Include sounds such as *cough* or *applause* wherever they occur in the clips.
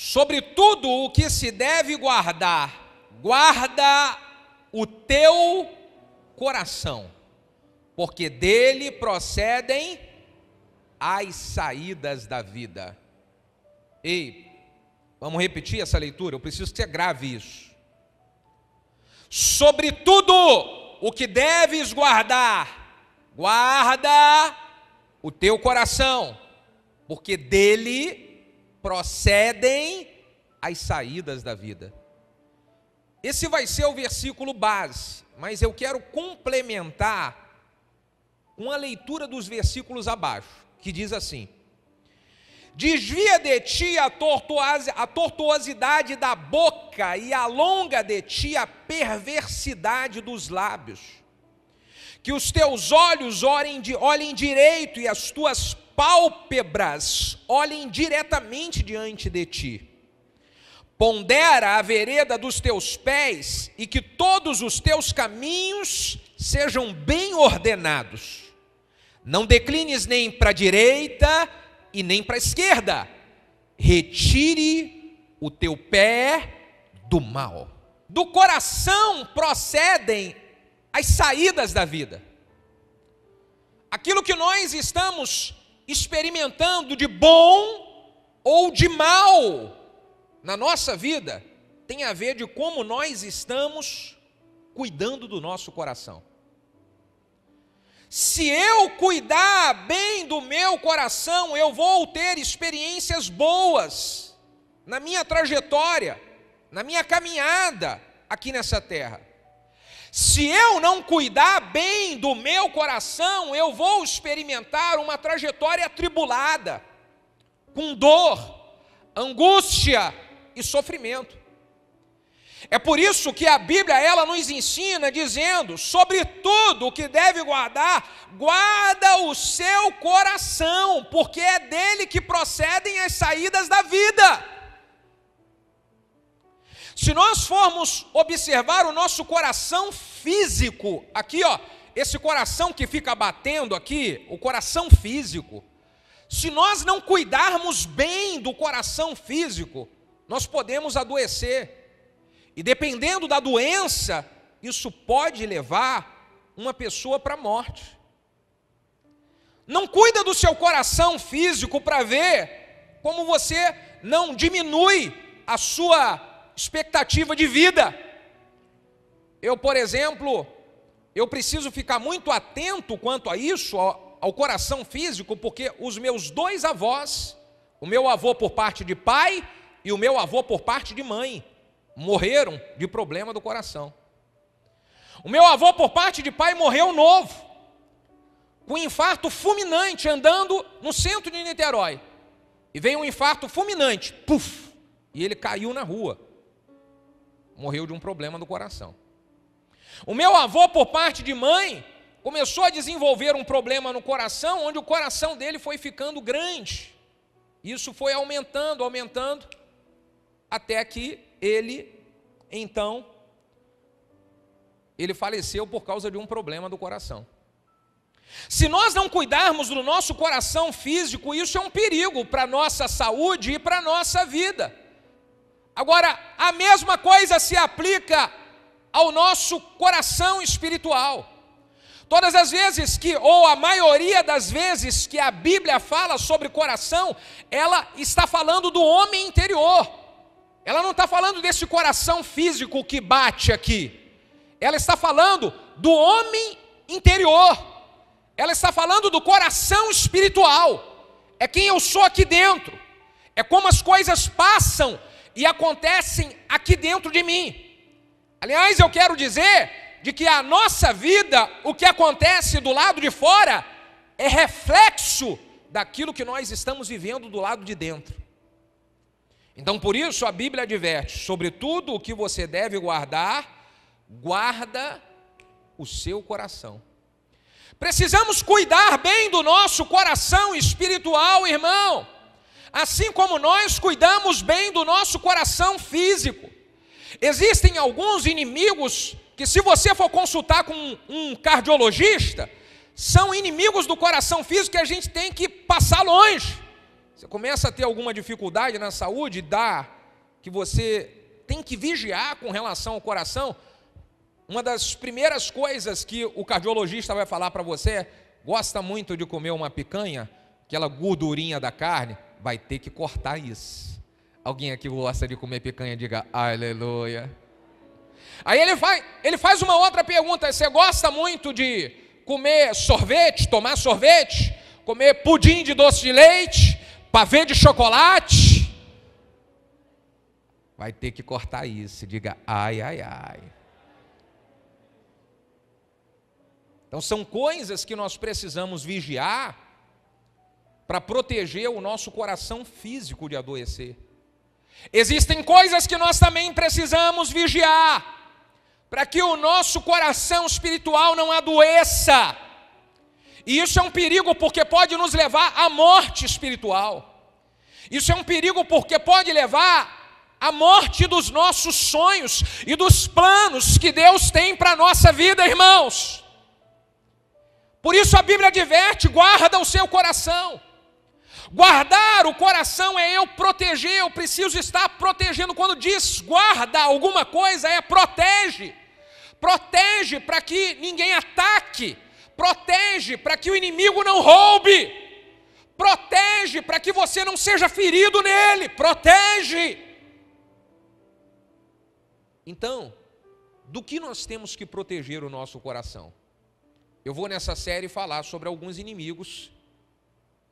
Sobre tudo o que se deve guardar, guarda o teu coração, porque dele procedem as saídas da vida. Ei, vamos repetir essa leitura, eu preciso que você grave isso. Sobre tudo o que deves guardar, guarda o teu coração, porque dele procedem as saídas da vida. Esse vai ser o versículo base, mas eu quero complementar uma leitura dos versículos abaixo, que diz assim: Desvia de ti a, a tortuosidade da boca e alonga de ti a perversidade dos lábios. Que os teus olhos olhem, olhem direito e as tuas pálpebras olhem diretamente diante de ti. Pondera a vereda dos teus pés e que todos os teus caminhos sejam bem ordenados. Não declines nem para a direita e nem para a esquerda. Retire o teu pé do mal. Do coração procedem as saídas da vida. Aquilo que nós estamos experimentando de bom ou de mal na nossa vida tem a ver de como nós estamos cuidando do nosso coração. Se eu cuidar bem do meu coração, eu vou ter experiências boas na minha trajetória, na minha caminhada aqui nessa terra. Se eu não cuidar bem do meu coração, eu vou experimentar uma trajetória atribulada, com dor, angústia e sofrimento. É por isso que a Bíblia ela nos ensina dizendo, sobre tudo o que deve guardar, guarda o seu coração, porque é dele que procedem as saídas da vida. Se nós formos observar o nosso coração físico, aqui ó, esse coração que fica batendo aqui, o coração físico, se nós não cuidarmos bem do coração físico, nós podemos adoecer. E dependendo da doença, isso pode levar uma pessoa para a morte. Não cuida do seu coração físico para ver como você não diminui a sua expectativa de vida. Eu, por exemplo, eu preciso ficar muito atento quanto a isso, ao, ao coração físico, porque os meus dois avós, o meu avô por parte de pai e o meu avô por parte de mãe, morreram de problema do coração. O meu avô por parte de pai morreu novo, com um infarto fulminante, andando no centro de Niterói. E veio um infarto fulminante, puf, e ele caiu na rua morreu de um problema do coração. O meu avô, por parte de mãe, começou a desenvolver um problema no coração, onde o coração dele foi ficando grande. Isso foi aumentando, aumentando, até que ele, então, ele faleceu por causa de um problema do coração. Se nós não cuidarmos do nosso coração físico, isso é um perigo para a nossa saúde e para a nossa vida. Agora, a mesma coisa se aplica ao nosso coração espiritual. Todas as vezes que, ou a maioria das vezes que a Bíblia fala sobre coração, ela está falando do homem interior. Ela não está falando desse coração físico que bate aqui. Ela está falando do homem interior. Ela está falando do coração espiritual. É quem eu sou aqui dentro. É como as coisas passam e acontecem aqui dentro de mim. Aliás, eu quero dizer de que a nossa vida, o que acontece do lado de fora, é reflexo daquilo que nós estamos vivendo do lado de dentro. Então, por isso, a Bíblia adverte: sobre tudo o que você deve guardar, guarda o seu coração. Precisamos cuidar bem do nosso coração espiritual, irmão. Assim como nós cuidamos bem do nosso coração físico. Existem alguns inimigos que, se você for consultar com um cardiologista, são inimigos do coração físico que a gente tem que passar longe. Você começa a ter alguma dificuldade na saúde, dá que você tem que vigiar com relação ao coração. Uma das primeiras coisas que o cardiologista vai falar para você é: gosta muito de comer uma picanha, aquela gordurinha da carne vai ter que cortar isso. Alguém aqui gosta de comer picanha, diga aleluia. Aí ele, vai, ele faz uma outra pergunta: você gosta muito de comer sorvete, tomar sorvete, comer pudim de doce de leite, pavê de chocolate? Vai ter que cortar isso, diga ai, ai, ai. Então são coisas que nós precisamos vigiar para proteger o nosso coração físico de adoecer. Existem coisas que nós também precisamos vigiar, para que o nosso coração espiritual não adoeça. E isso é um perigo porque pode nos levar à morte espiritual. Isso é um perigo porque pode levar à morte dos nossos sonhos e dos planos que Deus tem para a nossa vida, irmãos. Por isso a Bíblia diverte: guarda o seu coração. Guardar o coração é eu proteger, eu preciso estar protegendo. Quando diz guarda alguma coisa, é protege. Protege para que ninguém ataque, protege para que o inimigo não roube, protege para que você não seja ferido nele, protege. Então, do que nós temos que proteger o nosso coração? Eu vou nessa série falar sobre alguns inimigos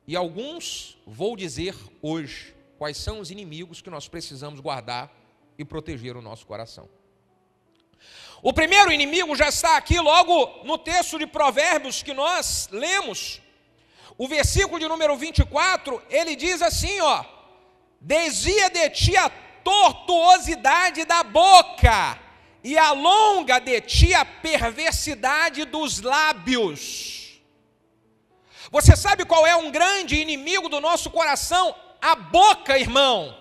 e alguns vou dizer hoje quais são os inimigos que nós precisamos guardar e proteger o nosso coração. O primeiro inimigo já está aqui logo no texto de Provérbios que nós lemos. O versículo de número 24, ele diz assim, ó: Desvia de ti a tortuosidade da boca e alonga de ti a perversidade dos lábios. Você sabe qual é um grande inimigo do nosso coração? A boca, irmão.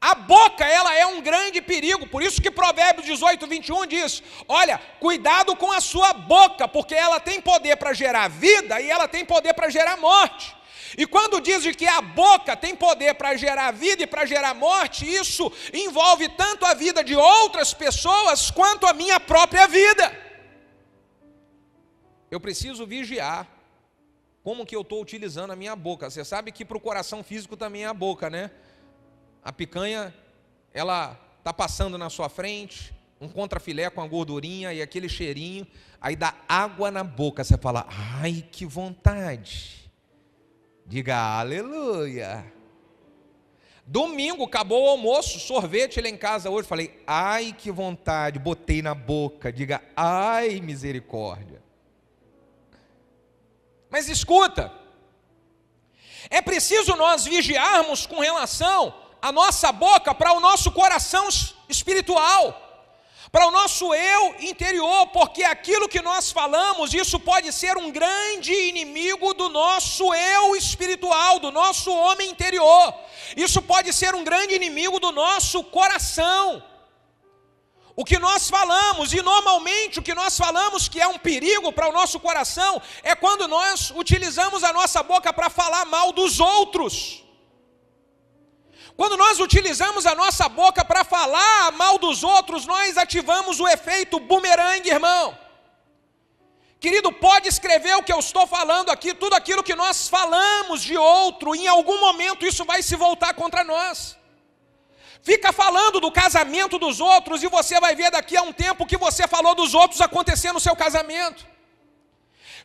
A boca, ela é um grande perigo, por isso que Provérbios 18, 21 diz: Olha, cuidado com a sua boca, porque ela tem poder para gerar vida e ela tem poder para gerar morte. E quando diz que a boca tem poder para gerar vida e para gerar morte, isso envolve tanto a vida de outras pessoas quanto a minha própria vida eu preciso vigiar como que eu estou utilizando a minha boca. Você sabe que para o coração físico também é a boca, né? A picanha, ela está passando na sua frente, um contrafilé com a gordurinha e aquele cheirinho, aí dá água na boca, você fala, ai que vontade. Diga aleluia. Domingo, acabou o almoço, sorvete lá em casa hoje. Falei, ai que vontade, botei na boca. Diga, ai misericórdia. Mas escuta, é preciso nós vigiarmos com relação à nossa boca para o nosso coração espiritual para o nosso eu interior, porque aquilo que nós falamos, isso pode ser um grande inimigo do nosso eu espiritual, do nosso homem interior. Isso pode ser um grande inimigo do nosso coração. O que nós falamos, e normalmente o que nós falamos que é um perigo para o nosso coração, é quando nós utilizamos a nossa boca para falar mal dos outros. Quando nós utilizamos a nossa boca para falar mal dos outros, nós ativamos o efeito bumerangue, irmão. Querido, pode escrever o que eu estou falando aqui, tudo aquilo que nós falamos de outro, em algum momento isso vai se voltar contra nós. Fica falando do casamento dos outros e você vai ver daqui a um tempo que você falou dos outros acontecer no seu casamento.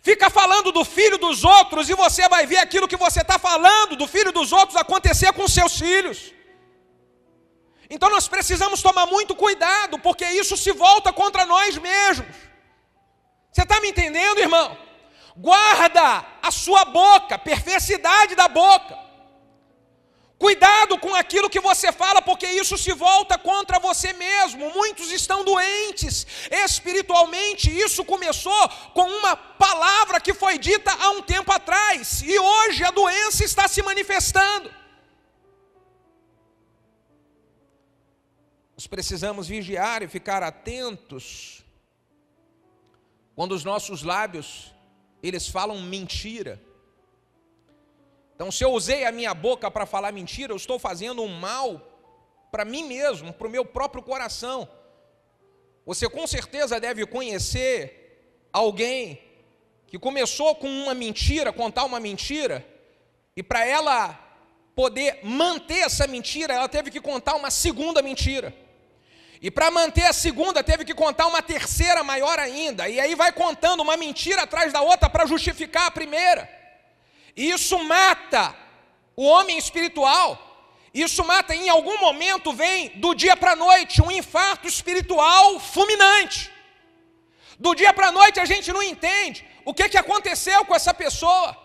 Fica falando do filho dos outros e você vai ver aquilo que você está falando do filho dos outros acontecer com seus filhos. Então nós precisamos tomar muito cuidado, porque isso se volta contra nós mesmos. Você está me entendendo, irmão? Guarda a sua boca, perversidade da boca. Cuidado com aquilo que você fala, porque isso se volta contra você mesmo. Muitos estão doentes espiritualmente. Isso começou com uma palavra que foi dita há um tempo atrás, e hoje a doença está se manifestando. Nós precisamos vigiar e ficar atentos quando os nossos lábios eles falam mentira então, se eu usei a minha boca para falar mentira, eu estou fazendo um mal para mim mesmo, para o meu próprio coração. Você com certeza deve conhecer alguém que começou com uma mentira, contar uma mentira, e para ela poder manter essa mentira, ela teve que contar uma segunda mentira. E para manter a segunda, teve que contar uma terceira maior ainda. E aí vai contando uma mentira atrás da outra para justificar a primeira. E isso mata o homem espiritual. Isso mata, em algum momento vem do dia para a noite um infarto espiritual fulminante. Do dia para a noite a gente não entende o que, que aconteceu com essa pessoa.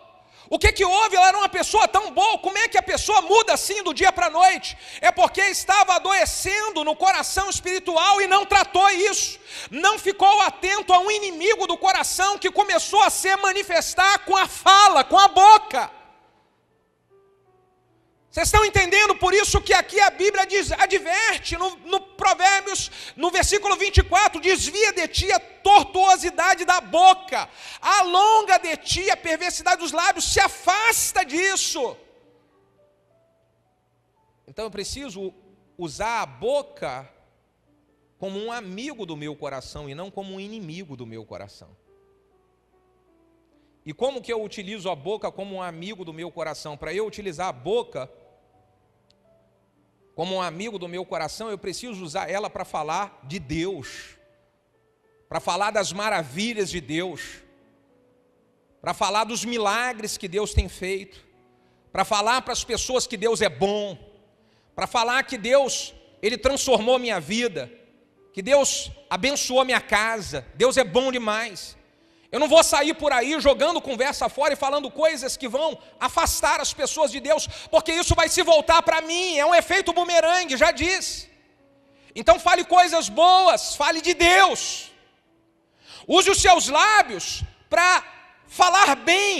O que, que houve? Ela era uma pessoa tão boa. Como é que a pessoa muda assim do dia para a noite? É porque estava adoecendo no coração espiritual e não tratou isso. Não ficou atento a um inimigo do coração que começou a se manifestar com a fala, com a boca. Vocês estão entendendo por isso que aqui a Bíblia diz, adverte no, no Provérbios, no versículo 24: desvia de ti a tortuosidade da boca, alonga de ti a perversidade dos lábios, se afasta disso. Então eu preciso usar a boca como um amigo do meu coração e não como um inimigo do meu coração. E como que eu utilizo a boca como um amigo do meu coração? Para eu utilizar a boca como um amigo do meu coração, eu preciso usar ela para falar de Deus, para falar das maravilhas de Deus, para falar dos milagres que Deus tem feito, para falar para as pessoas que Deus é bom, para falar que Deus, Ele transformou minha vida, que Deus abençoou minha casa, Deus é bom demais. Eu não vou sair por aí jogando conversa fora e falando coisas que vão afastar as pessoas de Deus, porque isso vai se voltar para mim, é um efeito bumerangue, já diz. Então fale coisas boas, fale de Deus. Use os seus lábios para falar bem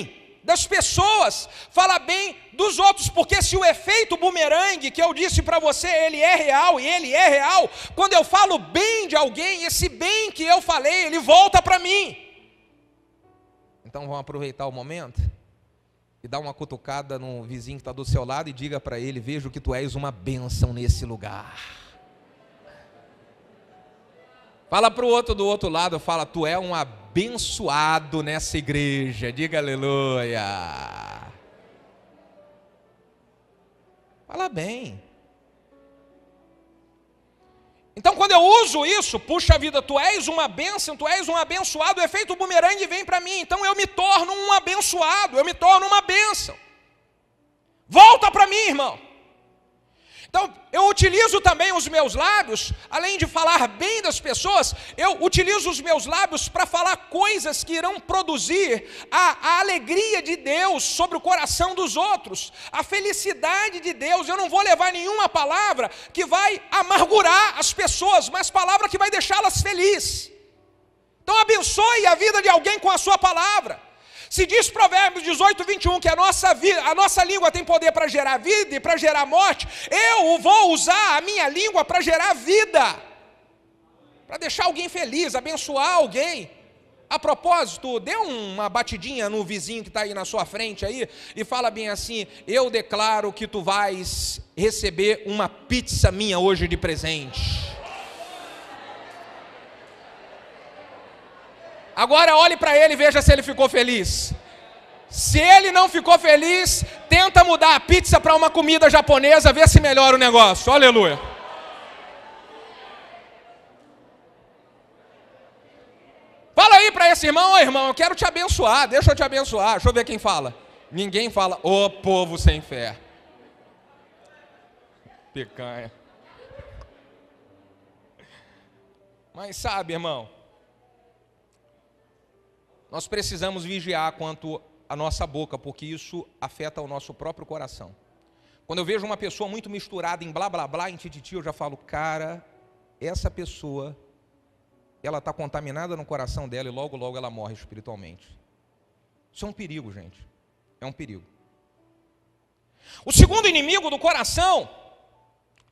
das pessoas, falar bem dos outros, porque se o efeito bumerangue que eu disse para você, ele é real e ele é real, quando eu falo bem de alguém, esse bem que eu falei, ele volta para mim. Então vamos aproveitar o momento e dar uma cutucada no vizinho que está do seu lado e diga para ele: Vejo que tu és uma bênção nesse lugar. Fala para o outro do outro lado, fala: Tu é um abençoado nessa igreja. Diga aleluia. Fala bem. Então, quando eu uso isso, puxa vida, tu és uma bênção, tu és um abençoado, o efeito bumerangue vem para mim, então eu me torno um abençoado, eu me torno uma bênção. Volta para mim, irmão. Então, eu utilizo também os meus lábios, além de falar bem das pessoas, eu utilizo os meus lábios para falar coisas que irão produzir a, a, alegria de Deus sobre o coração dos outros, a felicidade de Deus. Eu não vou levar nenhuma palavra que vai amargurar as pessoas, mas palavra que vai deixá-las felizes. Então, abençoe a vida de alguém com a sua palavra. Se diz Provérbios 18, 21 que a nossa, vida, a nossa língua tem poder para gerar vida e para gerar morte, eu vou usar a minha língua para gerar vida, para deixar alguém feliz, abençoar alguém. A propósito, dê uma batidinha no vizinho que está aí na sua frente aí e fala bem assim: Eu declaro que tu vais receber uma pizza minha hoje de presente. Agora olhe para ele e veja se ele ficou feliz. Se ele não ficou feliz, tenta mudar a pizza para uma comida japonesa, vê se melhora o negócio. Aleluia. Fala aí para esse irmão, oh, irmão, eu quero te abençoar, deixa eu te abençoar. Deixa eu ver quem fala. Ninguém fala, ô oh, povo sem fé. Picanha. Mas sabe, irmão, nós precisamos vigiar quanto a nossa boca, porque isso afeta o nosso próprio coração. Quando eu vejo uma pessoa muito misturada em blá blá blá, em tititi, eu já falo, cara, essa pessoa, ela está contaminada no coração dela e logo logo ela morre espiritualmente. Isso é um perigo, gente. É um perigo. O segundo inimigo do coração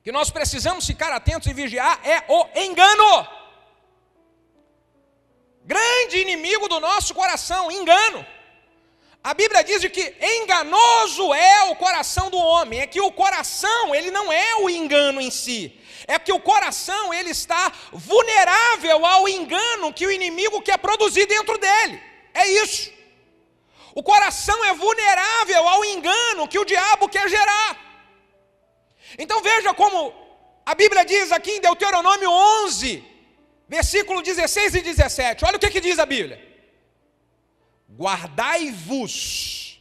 que nós precisamos ficar atentos e vigiar é o engano grande inimigo do nosso coração, engano. A Bíblia diz que enganoso é o coração do homem, é que o coração, ele não é o engano em si, é que o coração, ele está vulnerável ao engano que o inimigo quer produzir dentro dele, é isso. O coração é vulnerável ao engano que o diabo quer gerar. Então veja como a Bíblia diz aqui em Deuteronômio 11, versículo 16 e 17. Olha o que, que diz a Bíblia: Guardai-vos,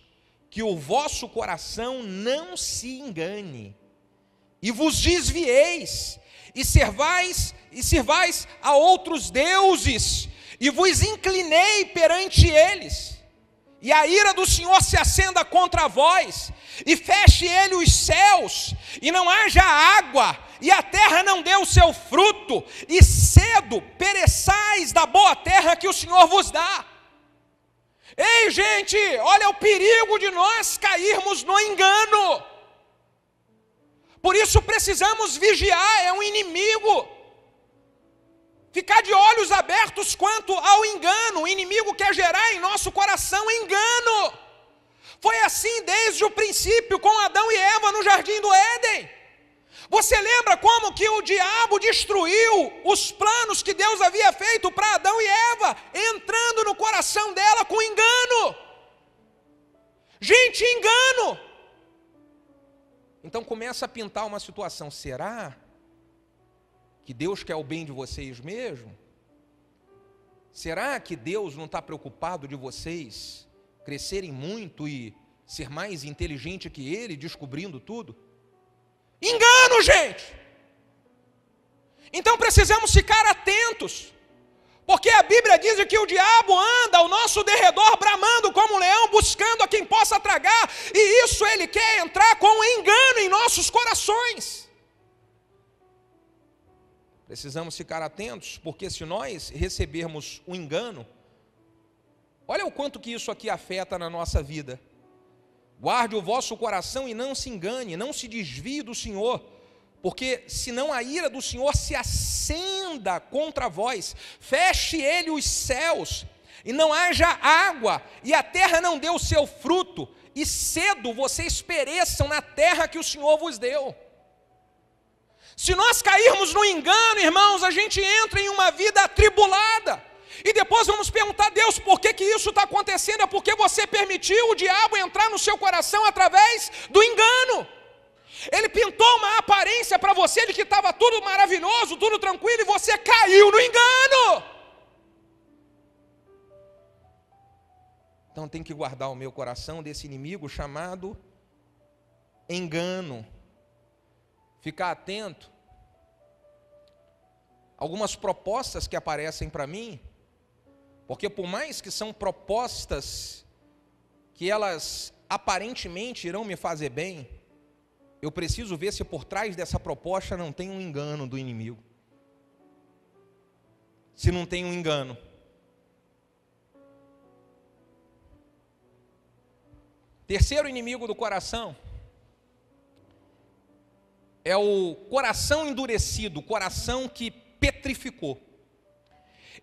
que o vosso coração não se engane, e vos desvieis, e servais, e servais a outros deuses, e vos inclinei perante eles e a ira do Senhor se acenda contra vós, e feche ele os céus, e não haja água, e a terra não dê o seu fruto, e cedo pereçais da boa terra que o Senhor vos dá. Ei, gente, olha o perigo de nós cairmos no engano. Por isso precisamos vigiar, é um inimigo. Ficar de olho olhos abertos quanto ao engano. O inimigo quer gerar em nosso coração engano. Foi assim desde o princípio com Adão e Eva no jardim do Éden. Você lembra como que o diabo destruiu os planos que Deus havia feito para Adão e Eva, entrando no coração dela com engano? Gente, engano. Então começa a pintar uma situação, será que Deus quer o bem de vocês mesmo? Será que Deus não está preocupado de vocês crescerem muito e ser mais inteligente que Ele, descobrindo tudo? Engano, gente! Então precisamos ficar atentos, porque a Bíblia diz que o diabo anda ao nosso derredor bramando como um leão, buscando a quem possa tragar, e isso ele quer entrar com um engano em nossos corações. Precisamos ficar atentos, porque se nós recebermos o um engano, olha o quanto que isso aqui afeta na nossa vida. Guarde o vosso coração e não se engane, não se desvie do Senhor, porque senão a ira do Senhor se acenda contra vós, feche ele os céus, e não haja água, e a terra não dê o seu fruto, e cedo vocês pereçam na terra que o Senhor vos deu. Se nós cairmos no engano, irmãos, a gente entra em uma vida atribulada. E depois vamos perguntar a Deus por que, que isso está acontecendo. É porque você permitiu o diabo entrar no seu coração através do engano. Ele pintou uma aparência para você de que estava tudo maravilhoso, tudo tranquilo, e você caiu no engano. Então tem que guardar o meu coração desse inimigo chamado engano. Ficar atento algumas propostas que aparecem para mim, porque por mais que são propostas que elas aparentemente irão me fazer bem, eu preciso ver se por trás dessa proposta não tem um engano do inimigo. Se não tem um engano. Terceiro inimigo do coração é o coração endurecido, coração que petrificou.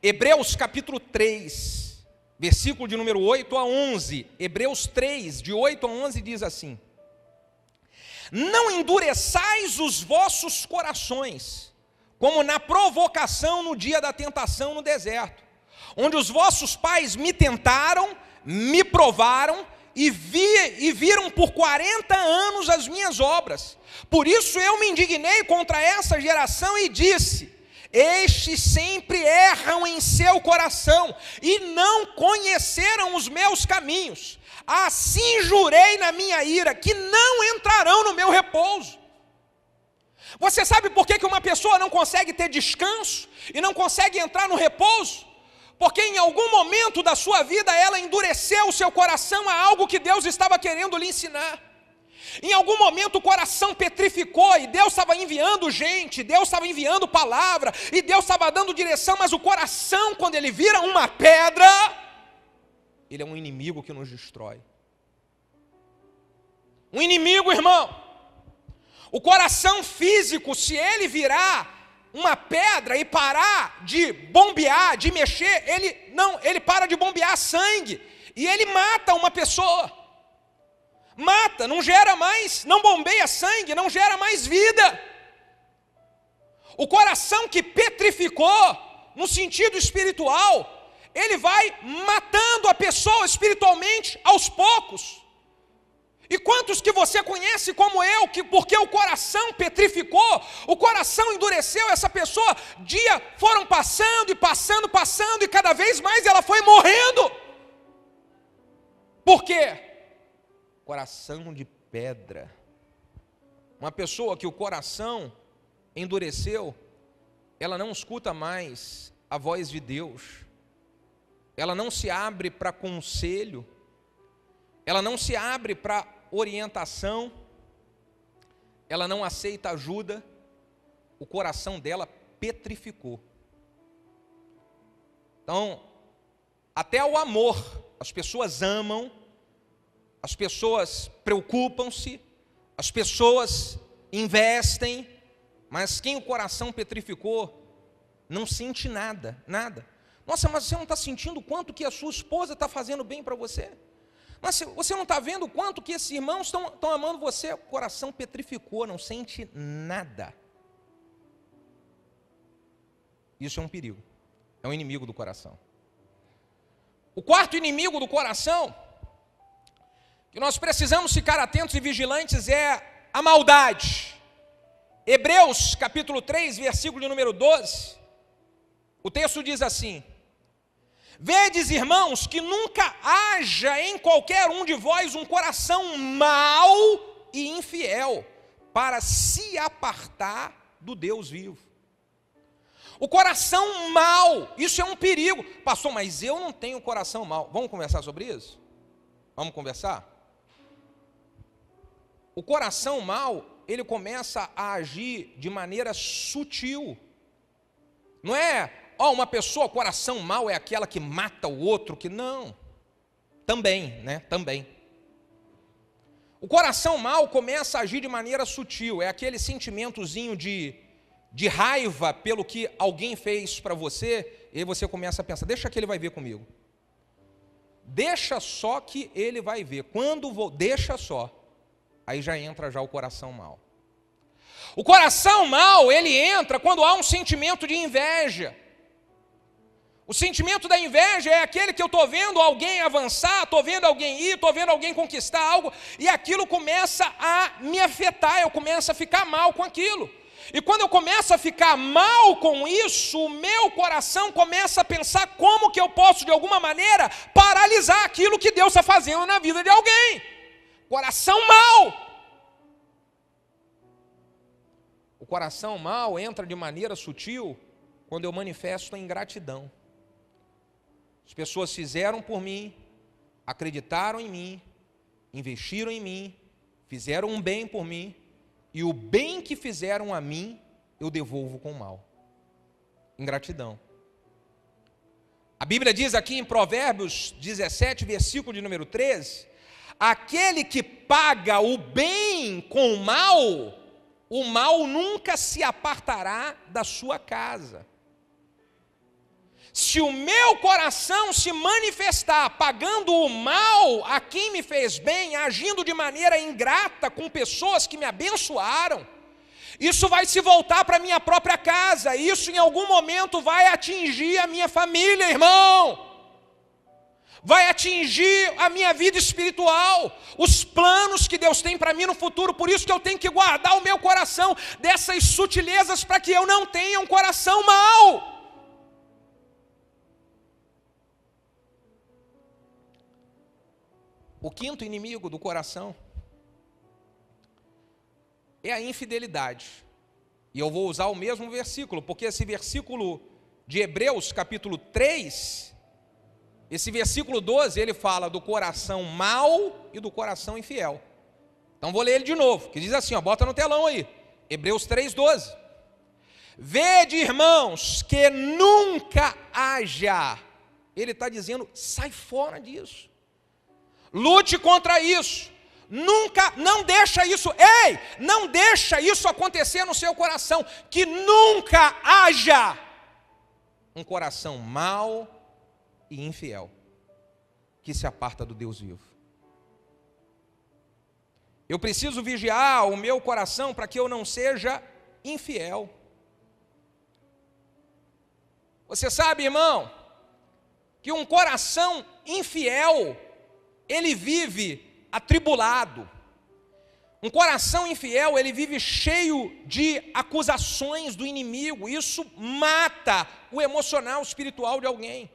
Hebreus capítulo 3, versículo de número 8 a 11. Hebreus 3, de 8 a 11 diz assim: Não endureçais os vossos corações, como na provocação no dia da tentação no deserto, onde os vossos pais me tentaram, me provaram, e, vi, e, viram por 40 anos as minhas obras. Por isso eu me indignei contra essa geração e disse: estes sempre erram em seu coração e não conheceram os meus caminhos. Assim jurei na minha ira que não entrarão no meu repouso. Você sabe por que uma pessoa não consegue ter descanso e não consegue entrar no repouso? Porque em algum momento da sua vida ela endureceu o seu coração a algo que Deus estava querendo lhe ensinar. Em algum momento o coração petrificou e Deus estava enviando gente, Deus estava enviando palavra e Deus estava dando direção, mas o coração, quando ele vira uma pedra, ele é um inimigo que nos destrói. Um inimigo, irmão. O coração físico, se ele virar uma pedra e parar de bombear, de mexer, ele não, ele para de bombear sangue e ele mata uma pessoa mata, não gera mais, não bombeia sangue, não gera mais vida. O coração que petrificou, no sentido espiritual, ele vai matando a pessoa espiritualmente aos poucos. E quantos que você conhece como eu, que porque o coração petrificou, o coração endureceu essa pessoa, dia foram passando e passando, passando, e cada vez mais ela foi morrendo. Por quê? coração de pedra. Uma pessoa que o coração endureceu, ela não escuta mais a voz de Deus, ela não se abre para conselho, ela não se abre para orientação, ela não aceita ajuda, o coração dela petrificou. Então, até o amor, as pessoas amam, as pessoas preocupam-se, as pessoas investem, mas quem o coração petrificou não sente nada, nada. Nossa, mas você não está sentindo quanto que a sua esposa está fazendo bem para você? Mas você não está vendo quanto que esses irmãos estão amando você? O coração petrificou, não sente nada. Isso é um perigo, é um inimigo do coração. O quarto inimigo do coração que nós precisamos ficar atentos e vigilantes é a maldade. Hebreus capítulo 3, versículo número 12, o texto diz assim: Vedes, irmãos, que nunca haja em qualquer um de vós um coração mau e infiel, para se apartar do Deus vivo. O coração mau, isso é um perigo. Pastor, mas eu não tenho coração mau. Vamos conversar sobre isso? Vamos conversar? O coração mau, ele começa a agir de maneira sutil. Não é, ó, uma pessoa, coração mau é aquela que mata o outro, que não. Também, né? Também. O coração mau começa a agir de maneira sutil, é aquele sentimentozinho de, de raiva pelo que alguém fez para você, e aí você começa a pensar: deixa que ele vai ver comigo. Deixa só que ele vai ver. Quando vou, deixa só. Aí já entra já o coração mal. O coração mal, ele entra quando há um sentimento de inveja. O sentimento da inveja é aquele que eu estou vendo alguém avançar, estou vendo alguém ir, estou vendo alguém conquistar algo, e aquilo começa a me afetar, eu começo a ficar mal com aquilo. E quando eu começo a ficar mal com isso, o meu coração começa a pensar como que eu posso, de alguma maneira, paralisar aquilo que Deus está fazendo na vida de alguém. Coração mau. O coração mau entra de maneira sutil quando eu manifesto a ingratidão. As pessoas fizeram por mim, acreditaram em mim, investiram em mim, fizeram um bem por mim, e o bem que fizeram a mim eu devolvo com o mal. Ingratidão. A Bíblia diz aqui em Provérbios 17, versículo de número 13, aquele que paga o bem com o mal, o mal nunca se apartará da sua casa. Se o meu coração se manifestar pagando o mal a quem me fez bem, agindo de maneira ingrata com pessoas que me abençoaram, isso vai se voltar para minha própria casa, isso em algum momento vai atingir a minha família, irmão vai atingir a minha vida espiritual, os planos que Deus tem para mim no futuro, por isso que eu tenho que guardar o meu coração dessas sutilezas para que eu não tenha um coração mau. O quinto inimigo do coração é a infidelidade. E eu vou usar o mesmo versículo, porque esse versículo de Hebreus, capítulo 3, esse versículo 12, ele fala do coração mau e do coração infiel. Então vou ler ele de novo, que diz assim, ó, bota no telão aí. Hebreus 3:12. Vede, irmãos, que nunca haja. Ele está dizendo, sai fora disso. Lute contra isso. Nunca, não deixa isso, ei, não deixa isso acontecer no seu coração, que nunca haja um coração mau e infiel que se aparta do Deus vivo. Eu preciso vigiar o meu coração para que eu não seja infiel. Você sabe, irmão, que um coração infiel, ele vive atribulado. Um coração infiel, ele vive cheio de acusações do inimigo. Isso mata o emocional, o espiritual de alguém.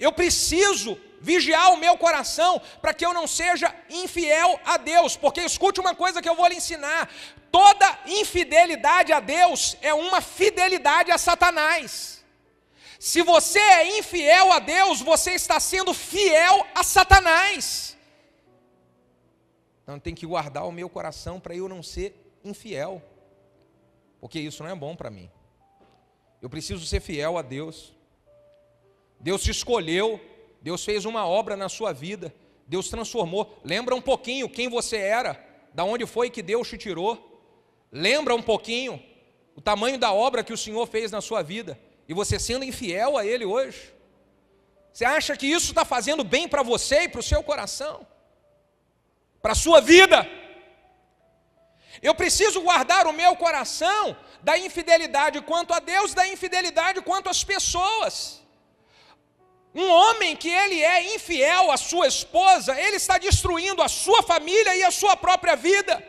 Eu preciso vigiar o meu coração para que eu não seja infiel a Deus, porque escute uma coisa que eu vou lhe ensinar: toda infidelidade a Deus é uma fidelidade a Satanás. Se você é infiel a Deus, você está sendo fiel a Satanás. Então tem que guardar o meu coração para eu não ser infiel, porque isso não é bom para mim. Eu preciso ser fiel a Deus. Deus te escolheu, Deus fez uma obra na sua vida, Deus transformou. Lembra um pouquinho quem você era, da onde foi que Deus te tirou. Lembra um pouquinho o tamanho da obra que o Senhor fez na sua vida e você sendo infiel a Ele hoje. Você acha que isso está fazendo bem para você e para o seu coração, para a sua vida? Eu preciso guardar o meu coração da infidelidade quanto a Deus, da infidelidade quanto às pessoas. Um homem que ele é infiel à sua esposa, ele está destruindo a sua família e a sua própria vida.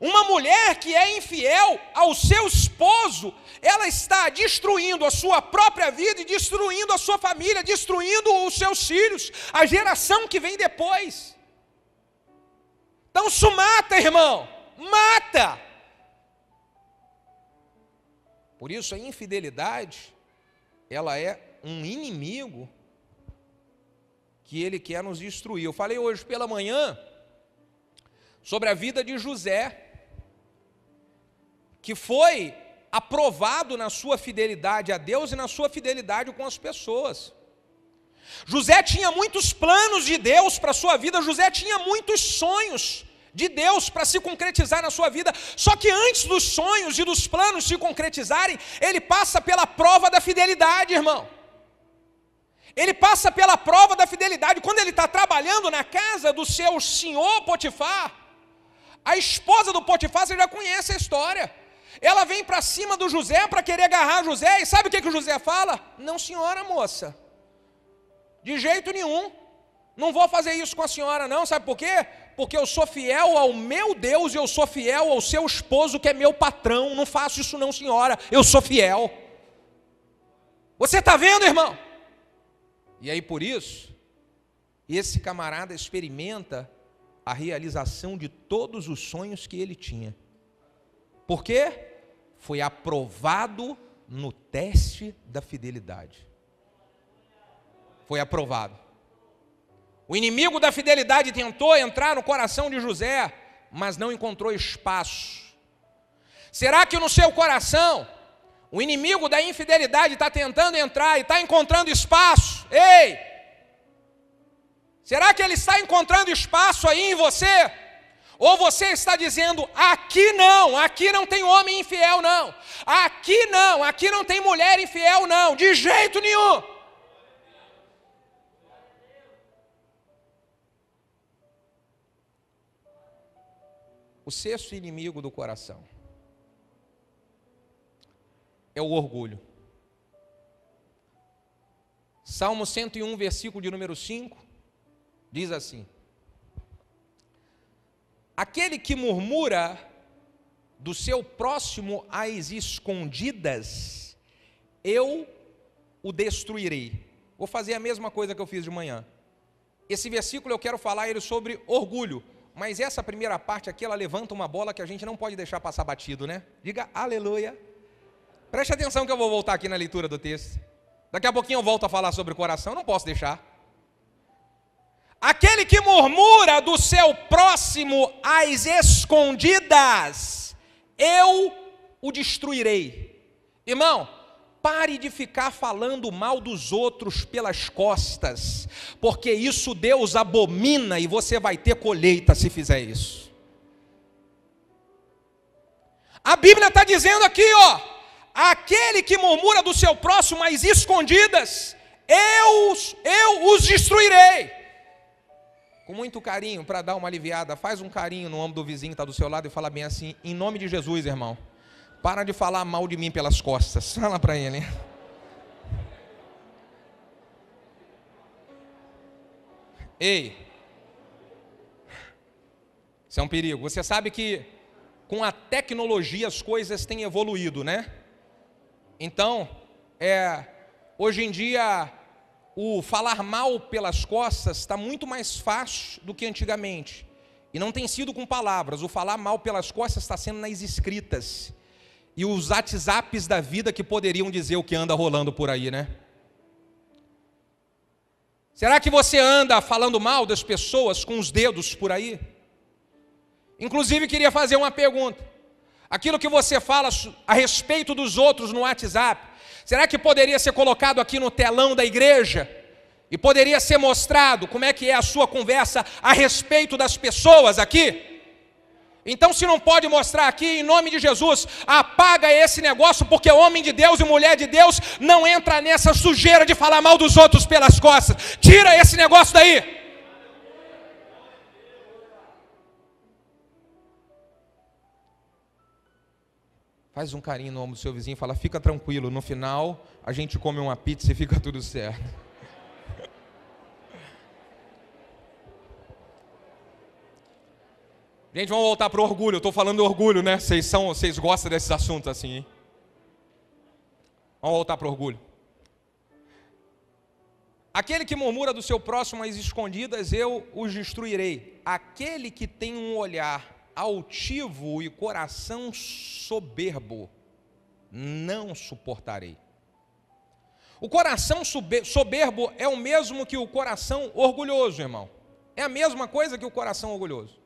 Uma mulher que é infiel ao seu esposo, ela está destruindo a sua própria vida e destruindo a sua família, destruindo os seus filhos, a geração que vem depois. Então isso mata, irmão, mata. Por isso a infidelidade, ela é um inimigo que ele quer nos destruir. Eu falei hoje pela manhã sobre a vida de José, que foi aprovado na sua fidelidade a Deus e na sua fidelidade com as pessoas. José tinha muitos planos de Deus para a sua vida, José tinha muitos sonhos de Deus para se concretizar na sua vida. Só que antes dos sonhos e dos planos se concretizarem, ele passa pela prova da fidelidade, irmão. Ele passa pela prova da fidelidade. Quando ele está trabalhando na casa do seu senhor Potifar, a esposa do Potifar, você já conhece a história. Ela vem para cima do José para querer agarrar José, e sabe o que, que o José fala? Não, senhora moça, de jeito nenhum, não vou fazer isso com a senhora, não, sabe por quê? Porque eu sou fiel ao meu Deus e eu sou fiel ao seu esposo que é meu patrão, não faço isso, não, senhora, eu sou fiel. Você está vendo, irmão? E aí por isso, esse camarada experimenta a realização de todos os sonhos que ele tinha. Por quê? Foi aprovado no teste da fidelidade. Foi aprovado. O inimigo da fidelidade tentou entrar no coração de José, mas não encontrou espaço. Será que no seu coração o inimigo da infidelidade está tentando entrar e está encontrando espaço. Ei! Será que ele está encontrando espaço aí em você? Ou você está dizendo: aqui não, aqui não tem homem infiel, não. Aqui não, aqui não tem mulher infiel, não. De jeito nenhum. O sexto inimigo do coração é o orgulho. Salmo 101, versículo de número 5, diz assim: Aquele que murmura do seu próximo às escondidas, eu o destruirei. Vou fazer a mesma coisa que eu fiz de manhã. Esse versículo eu quero falar ele sobre orgulho, mas essa primeira parte aqui ela levanta uma bola que a gente não pode deixar passar batido, né? Diga aleluia. Preste atenção que eu vou voltar aqui na leitura do texto. Daqui a pouquinho eu volto a falar sobre o coração, não posso deixar. Aquele que murmura do seu próximo às escondidas, eu o destruirei. Irmão, pare de ficar falando mal dos outros pelas costas, porque isso Deus abomina e você vai ter colheita se fizer isso. A Bíblia está dizendo aqui, ó, Aquele que murmura do seu próximo, mas escondidas, eu, eu os destruirei. Com muito carinho, para dar uma aliviada, faz um carinho no ombro do vizinho que está do seu lado e fala bem assim: em nome de Jesus, irmão, para de falar mal de mim pelas costas. *laughs* Fala para ele. Ei, isso é um perigo. Você sabe que com a tecnologia as coisas têm evoluído, né? Então, é, hoje em dia, o falar mal pelas costas está muito mais fácil do que antigamente. E não tem sido com palavras, o falar mal pelas costas está sendo nas escritas. E os WhatsApps da vida que poderiam dizer o que anda rolando por aí, né? Será que você anda falando mal das pessoas com os dedos por aí? Inclusive, queria fazer uma pergunta aquilo que você fala a respeito dos outros no WhatsApp, será que poderia ser colocado aqui no telão da igreja? E poderia ser mostrado como é que é a sua conversa a respeito das pessoas aqui? Então, se não pode mostrar aqui, em nome de Jesus, apaga esse negócio, porque homem de Deus e mulher de Deus não entra nessa sujeira de falar mal dos outros pelas costas. Tira esse negócio daí. Faz um carinho no ombro do seu vizinho e fala: fica tranquilo, no final a gente come uma pizza e fica tudo certo. *laughs* Gente, vamos voltar para o orgulho. Eu estou falando orgulho, né? Vocês, são, vocês gostam desses assuntos assim, hein? Vamos voltar para o orgulho. Aquele que murmura do seu próximo às escondidas, eu os destruirei. Aquele que tem um olhar altivo e coração soberbo não suportarei. O coração soberbo é o mesmo que o coração orgulhoso, irmão. É a mesma coisa que o coração orgulhoso.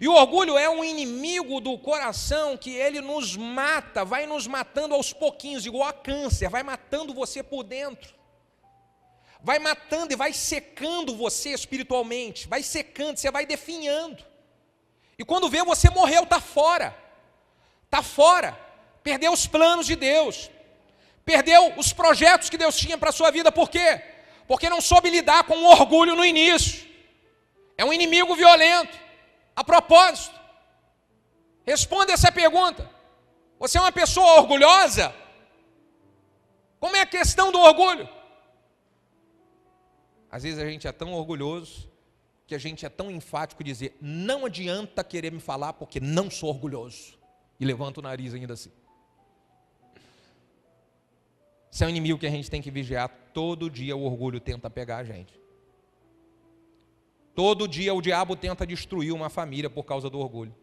E o orgulho é um inimigo do coração que ele nos mata, vai nos matando aos pouquinhos, igual a câncer, vai matando você por dentro. Vai matando e vai secando você espiritualmente, vai secando, você vai definhando. E quando vê, você morreu, está fora. Está fora. Perdeu os planos de Deus. Perdeu os projetos que Deus tinha para a sua vida. Por quê? Porque não soube lidar com o orgulho no início. É um inimigo violento. A propósito, responda essa pergunta. Você é uma pessoa orgulhosa? Como é a questão do orgulho? Às vezes a gente é tão orgulhoso que a gente é tão enfático dizer: não adianta querer me falar porque não sou orgulhoso. E levanta o nariz ainda assim. Esse é um inimigo que a gente tem que vigiar. Todo dia o orgulho tenta pegar a gente. Todo dia o diabo tenta destruir uma família por causa do orgulho.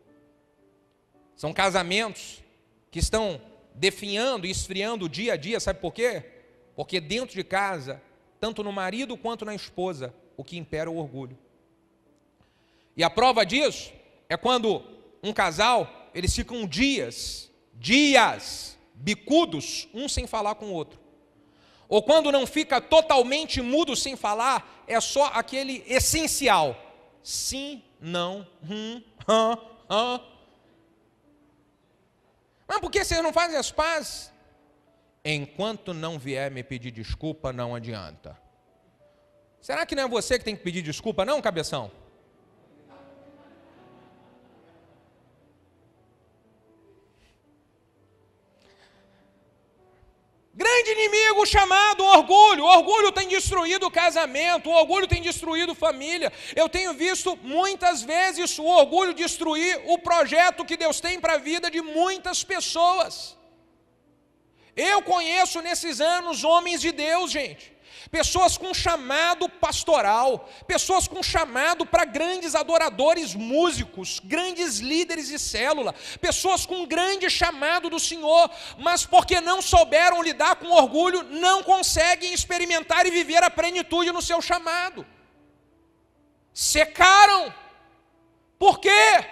São casamentos que estão definhando e esfriando dia a dia, sabe por quê? Porque dentro de casa, tanto no marido quanto na esposa, o que impera é o orgulho. E a prova disso é quando um casal, eles ficam dias, dias, bicudos, um sem falar com o outro. Ou quando não fica totalmente mudo sem falar, é só aquele essencial. Sim, não, hum, hã, hã. Mas por que vocês não fazem as pazes? Enquanto não vier me pedir desculpa, não adianta. Será que não é você que tem que pedir desculpa, não, cabeção? Grande inimigo chamado orgulho. O orgulho tem destruído o casamento, o orgulho tem destruído família. Eu tenho visto muitas vezes o orgulho destruir o projeto que Deus tem para a vida de muitas pessoas. Eu conheço nesses anos homens de Deus, gente, pessoas com chamado pastoral, pessoas com chamado para grandes adoradores músicos, grandes líderes de célula, pessoas com grande chamado do Senhor, mas porque não souberam lidar com orgulho, não conseguem experimentar e viver a plenitude no seu chamado. Secaram. Por quê?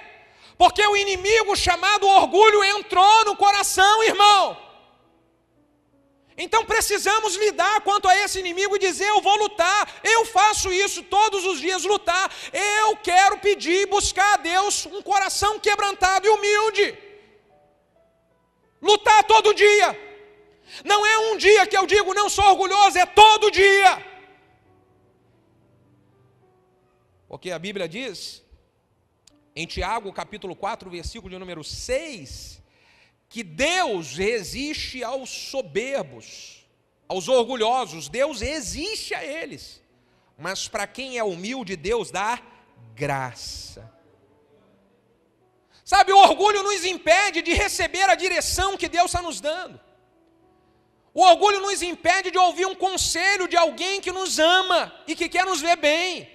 Porque o inimigo chamado orgulho entrou no coração, irmão. Então precisamos lidar quanto a esse inimigo e dizer: eu vou lutar, eu faço isso todos os dias lutar. Eu quero pedir, e buscar a Deus um coração quebrantado e humilde. Lutar todo dia. Não é um dia que eu digo não sou orgulhoso, é todo dia. Porque a Bíblia diz em Tiago, capítulo 4, versículo de número 6, que Deus resiste aos soberbos, aos orgulhosos, Deus resiste a eles, mas para quem é humilde, Deus dá graça. Sabe, o orgulho nos impede de receber a direção que Deus está nos dando. O orgulho nos impede de ouvir um conselho de alguém que nos ama e que quer nos ver bem.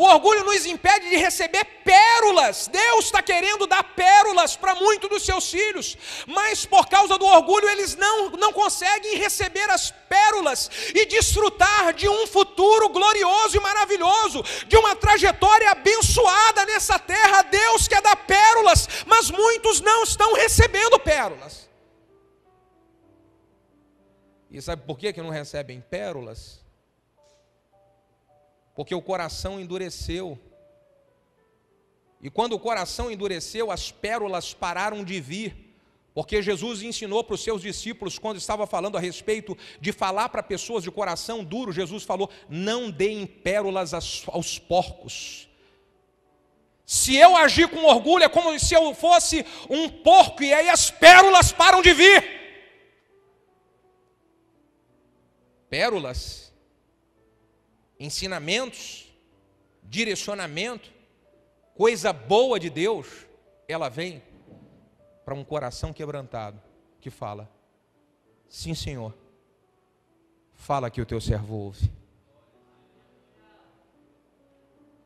O orgulho nos impede de receber pérolas. Deus está querendo dar pérolas para muitos dos seus filhos, mas por causa do orgulho eles não, não conseguem receber as pérolas e desfrutar de um futuro glorioso e maravilhoso, de uma trajetória abençoada nessa terra. Deus quer dar pérolas, mas muitos não estão recebendo pérolas. E sabe por que, que não recebem pérolas? porque o coração endureceu. E quando o coração endureceu, as pérolas pararam de vir, porque Jesus ensinou para os seus discípulos, quando estava falando a respeito de falar para pessoas de coração duro, Jesus falou: não deem pérolas aos porcos. Se eu agir com orgulho, é como se eu fosse um porco, e aí as pérolas param de vir. Pérolas ensinamentos, direcionamento, coisa boa de Deus, ela vem para um coração quebrantado que fala: Sim, Senhor, fala que o teu servo ouve.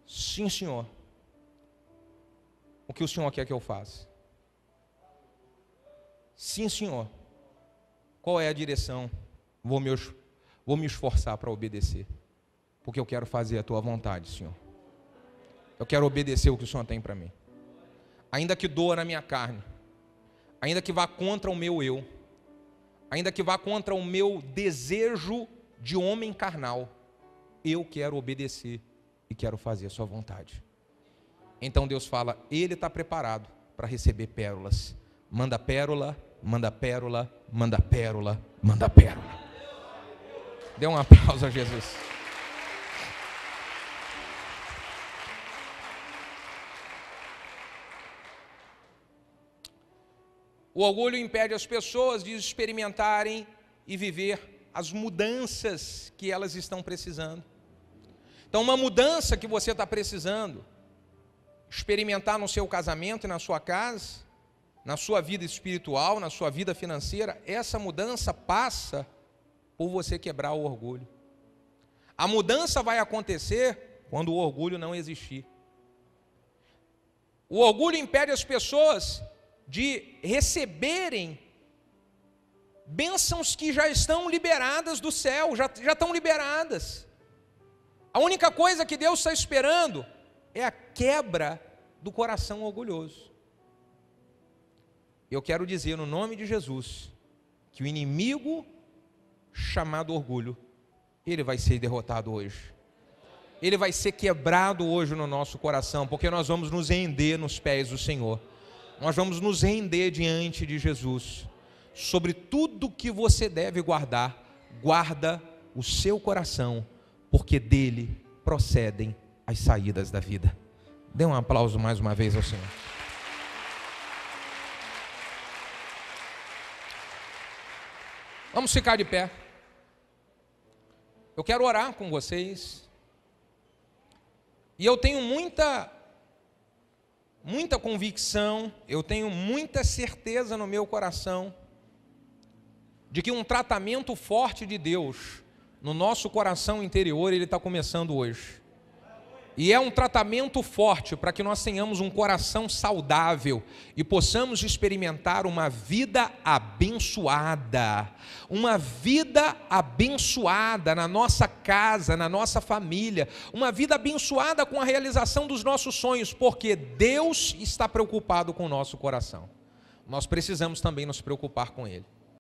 Sim, Senhor, o que o Senhor quer que eu faça? Sim, Senhor, qual é a direção? Vou me, esforçar para obedecer porque eu quero fazer a tua vontade, Senhor. Eu quero obedecer o que o Senhor tem para mim. Ainda que doa na minha carne, ainda que vá contra o meu eu, ainda que vá contra o meu desejo de homem carnal, eu quero obedecer e quero fazer a sua vontade. Então Deus fala: Ele está preparado para receber pérolas. Manda pérola, manda pérola, manda pérola, manda pérola. Dê um aplauso a Jesus. O orgulho impede as pessoas de experimentarem e viver as mudanças que elas estão precisando. Então, uma mudança que você está precisando experimentar no seu casamento e na sua casa, na sua vida espiritual, na sua vida financeira, essa mudança passa por você quebrar o orgulho. A mudança vai acontecer quando o orgulho não existir. O orgulho impede as pessoas de receberem bênçãos que já estão liberadas do céu, já, já estão liberadas. A única coisa que Deus está esperando é a quebra do coração orgulhoso. Eu quero dizer, no nome de Jesus, que o inimigo chamado orgulho, ele vai ser derrotado hoje. Ele vai ser quebrado hoje no nosso coração, porque nós vamos nos render nos pés do Senhor nós vamos nos render diante de Jesus. Sobre tudo que você deve guardar, guarda o seu coração, porque dele procedem as saídas da vida. Dê um aplauso mais uma vez ao Senhor. Vamos ficar de pé. Eu quero orar com vocês. E eu tenho muita muita convicção, eu tenho muita certeza no meu coração de que um tratamento forte de Deus no nosso coração interior ele está começando hoje. E é um tratamento forte para que nós tenhamos um coração saudável e possamos experimentar uma vida abençoada. Uma vida abençoada na nossa casa, na nossa família. Uma vida abençoada com a realização dos nossos sonhos, porque Deus está preocupado com o nosso coração. Nós precisamos também nos preocupar com Ele.